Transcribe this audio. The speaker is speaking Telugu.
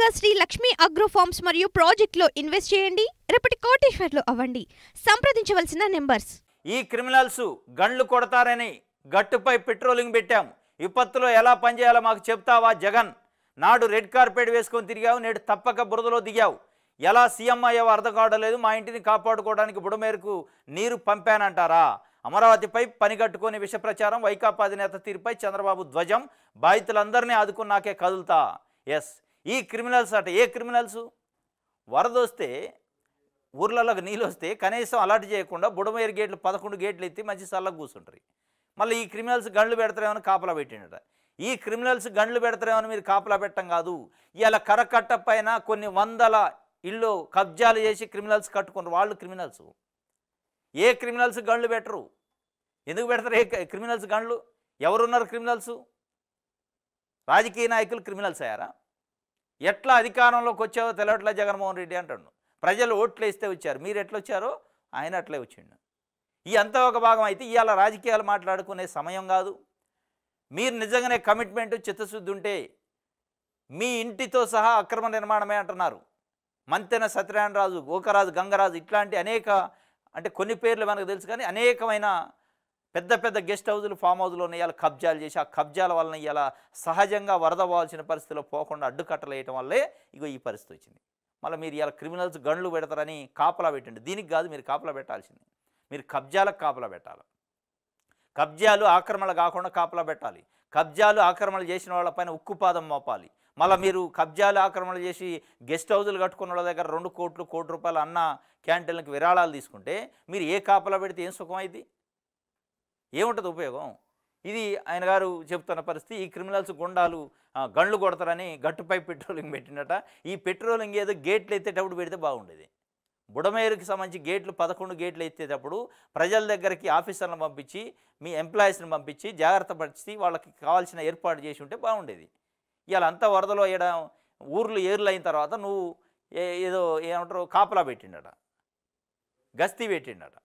గా శ్రీ లక్ష్మీ అగ్రో ఫార్మ్స్ మరియు ప్రాజెక్ట్లో ఇన్వెస్ట్ చేయండి రేపటి కోటేశ్వర్లు అవ్వండి సంప్రదించవలసిన నెంబర్స్ ఈ క్రిమినల్స్ గండ్లు కొడతారని గట్టుపై పెట్రోలింగ్ పెట్టాం విపత్తులో ఎలా పనిచేయాలో మాకు చెప్తావా జగన్ నాడు రెడ్ కార్పెట్ వేసుకొని తిరిగావు నేడు తప్పక బురదలో దిగావు ఎలా సీఎం అయ్యావో అర్థం కావడలేదు మా ఇంటిని కాపాడుకోవడానికి బుడమేరకు నీరు పంపానంటారా అమరావతిపై పని కట్టుకునే విష ప్రచారం వైకాపా అధినేత తీరుపై చంద్రబాబు ధ్వజం బాధితులందరినీ ఆదుకున్నాకే కదులుతా ఎస్ ఈ క్రిమినల్స్ అట ఏ క్రిమినల్స్ వరద వస్తే ఊర్లలోకి నీళ్ళు వస్తే కనీసం అలాట్ చేయకుండా బుడమేరు గేట్లు పదకొండు గేట్లు ఎత్తి మంచి చల్లగా కూర్చుంటారు మళ్ళీ ఈ క్రిమినల్స్ గండ్లు పెడతారేమని కాపలా పెట్టిండట ఈ క్రిమినల్స్ గండ్లు పెడతారేమని మీరు కాపలా పెట్టం కాదు ఇలా కరకట్ట పైన కొన్ని వందల ఇళ్ళు కబ్జాలు చేసి క్రిమినల్స్ కట్టుకున్నారు వాళ్ళు క్రిమినల్స్ ఏ క్రిమినల్స్ గండ్లు పెట్టరు ఎందుకు పెడతారు ఏ క్రిమినల్స్ గండ్లు ఎవరున్నారు క్రిమినల్స్ రాజకీయ నాయకులు క్రిమినల్స్ అయ్యారా ఎట్లా అధికారంలోకి వచ్చావో తెలవట్లే జగన్మోహన్ రెడ్డి అంటాడు ప్రజలు ఓట్లు వేస్తే వచ్చారు మీరు ఎట్లా వచ్చారో ఆయన అట్లే వచ్చిండు ఈ అంతా ఒక భాగం అయితే ఇవాళ రాజకీయాలు మాట్లాడుకునే సమయం కాదు మీరు నిజంగానే కమిట్మెంట్ చిత్తశుద్ధి ఉంటే మీ ఇంటితో సహా అక్రమ నిర్మాణమే అంటున్నారు మంతెన సత్యనారాయణరాజు గోకరాజు గంగరాజు ఇట్లాంటి అనేక అంటే కొన్ని పేర్లు మనకు తెలుసు కానీ అనేకమైన పెద్ద పెద్ద గెస్ట్ హౌజులు ఫామ్ హౌజులు ఉన్నాయి ఇలా కబ్జాలు చేసి ఆ కబ్జాల వలన ఇలా సహజంగా వరద పోవాల్సిన పరిస్థితిలో పోకుండా అడ్డుకట్టలు వేయటం వల్లే ఇగో ఈ పరిస్థితి వచ్చింది మళ్ళీ మీరు ఇలా క్రిమినల్స్ గండ్లు పెడతారని కాపలా పెట్టండి దీనికి కాదు మీరు కాపలా పెట్టాల్సింది మీరు కబ్జాలకు కాపలా పెట్టాలి కబ్జాలు ఆక్రమణలు కాకుండా కాపలా పెట్టాలి కబ్జాలు ఆక్రమణలు చేసిన వాళ్ళపైన ఉక్కుపాదం మోపాలి మళ్ళీ మీరు కబ్జాలు ఆక్రమణలు చేసి గెస్ట్ హౌజులు కట్టుకున్న వాళ్ళ దగ్గర రెండు కోట్లు కోటి రూపాయలు అన్న క్యాంటీన్లకు విరాళాలు తీసుకుంటే మీరు ఏ కాపలా పెడితే ఏం సుఖం అయింది ఏముంటుంది ఉపయోగం ఇది ఆయన గారు చెప్తున్న పరిస్థితి ఈ క్రిమినల్స్ గుండాలు గండ్లు కొడతారని గట్టుపై పెట్రోలింగ్ పెట్టినట ఈ పెట్రోలింగ్ ఏదో గేట్లు ఎత్తేటప్పుడు పెడితే బాగుండేది బుడమేరుకి సంబంధించి గేట్లు పదకొండు గేట్లు ఎత్తేటప్పుడు ప్రజల దగ్గరికి ఆఫీసర్లను పంపించి మీ ఎంప్లాయీస్ని పంపించి జాగ్రత్త పరిచి వాళ్ళకి కావాల్సిన ఏర్పాటు చేసి ఉంటే బాగుండేది ఇవాళ అంతా వరదలో వేయడం ఊర్లు ఏర్లు అయిన తర్వాత నువ్వు ఏదో ఏమంటారు కాపలా పెట్టిండట గస్తీ పెట్టిండట